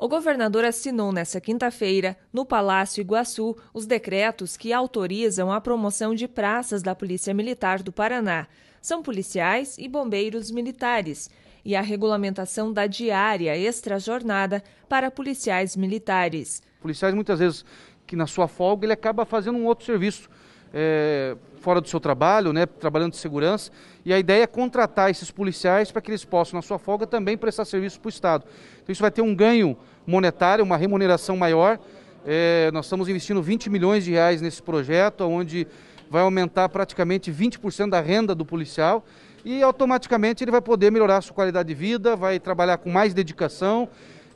O governador assinou nesta quinta-feira, no Palácio Iguaçu, os decretos que autorizam a promoção de praças da Polícia Militar do Paraná. São policiais e bombeiros militares e a regulamentação da diária extra-jornada para policiais militares. Policiais muitas vezes que na sua folga ele acaba fazendo um outro serviço é, fora do seu trabalho, né, trabalhando de segurança, e a ideia é contratar esses policiais para que eles possam, na sua folga, também prestar serviço para o Estado. Então isso vai ter um ganho monetário, uma remuneração maior. É, nós estamos investindo 20 milhões de reais nesse projeto, onde vai aumentar praticamente 20% da renda do policial e automaticamente ele vai poder melhorar a sua qualidade de vida, vai trabalhar com mais dedicação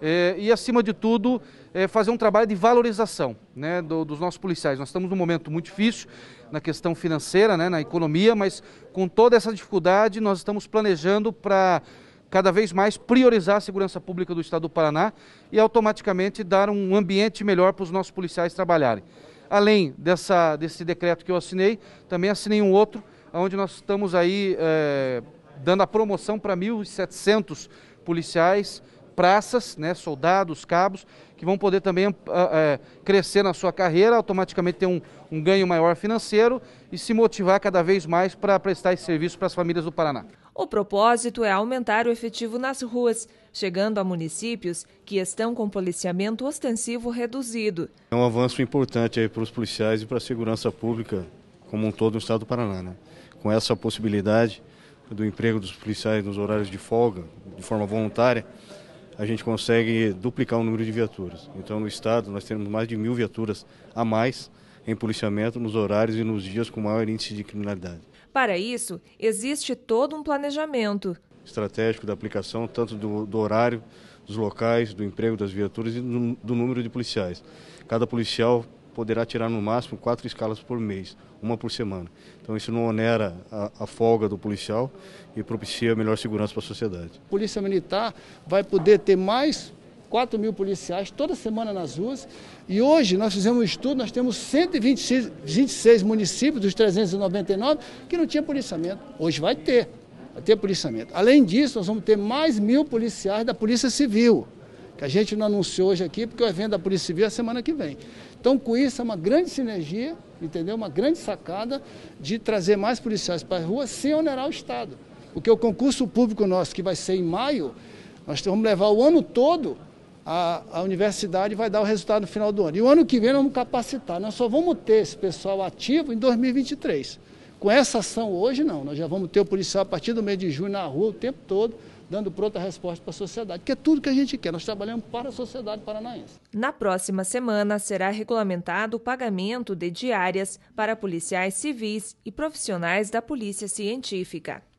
é, e, acima de tudo, é, fazer um trabalho de valorização né, do, dos nossos policiais. Nós estamos num momento muito difícil na questão financeira, né, na economia, mas com toda essa dificuldade, nós estamos planejando para cada vez mais priorizar a segurança pública do Estado do Paraná e automaticamente dar um ambiente melhor para os nossos policiais trabalharem. Além dessa, desse decreto que eu assinei, também assinei um outro, onde nós estamos aí é, dando a promoção para 1.700 policiais praças, né, soldados, cabos, que vão poder também uh, uh, crescer na sua carreira, automaticamente ter um, um ganho maior financeiro e se motivar cada vez mais para prestar esse serviço para as famílias do Paraná. O propósito é aumentar o efetivo nas ruas, chegando a municípios que estão com policiamento ostensivo reduzido. É um avanço importante para os policiais e para a segurança pública como um todo no estado do Paraná. Né? Com essa possibilidade do emprego dos policiais nos horários de folga, de forma voluntária, a gente consegue duplicar o número de viaturas. Então, no estado, nós temos mais de mil viaturas a mais em policiamento nos horários e nos dias com maior índice de criminalidade. Para isso, existe todo um planejamento estratégico da aplicação, tanto do, do horário, dos locais, do emprego das viaturas e do, do número de policiais. Cada policial poderá tirar no máximo quatro escalas por mês, uma por semana. Então isso não onera a, a folga do policial e propicia melhor segurança para a sociedade. A Polícia Militar vai poder ter mais 4 mil policiais toda semana nas ruas. E hoje nós fizemos um estudo, nós temos 126 26 municípios dos 399 que não tinha policiamento. Hoje vai ter, vai ter policiamento. Além disso, nós vamos ter mais mil policiais da Polícia Civil que a gente não anunciou hoje aqui, porque o evento da Polícia Civil é semana que vem. Então, com isso, é uma grande sinergia, entendeu? Uma grande sacada de trazer mais policiais para a rua sem onerar o Estado. Porque o concurso público nosso, que vai ser em maio, nós vamos levar o ano todo a, a, universidade vai dar o resultado no final do ano. E o ano que vem nós vamos capacitar. Nós só vamos ter esse pessoal ativo em 2023. Com essa ação hoje, não. Nós já vamos ter o policial a partir do mês de junho na rua o tempo todo, dando pronta resposta para a sociedade, que é tudo que a gente quer. Nós trabalhamos para a sociedade paranaense. Na próxima semana será regulamentado o pagamento de diárias para policiais civis e profissionais da Polícia Científica.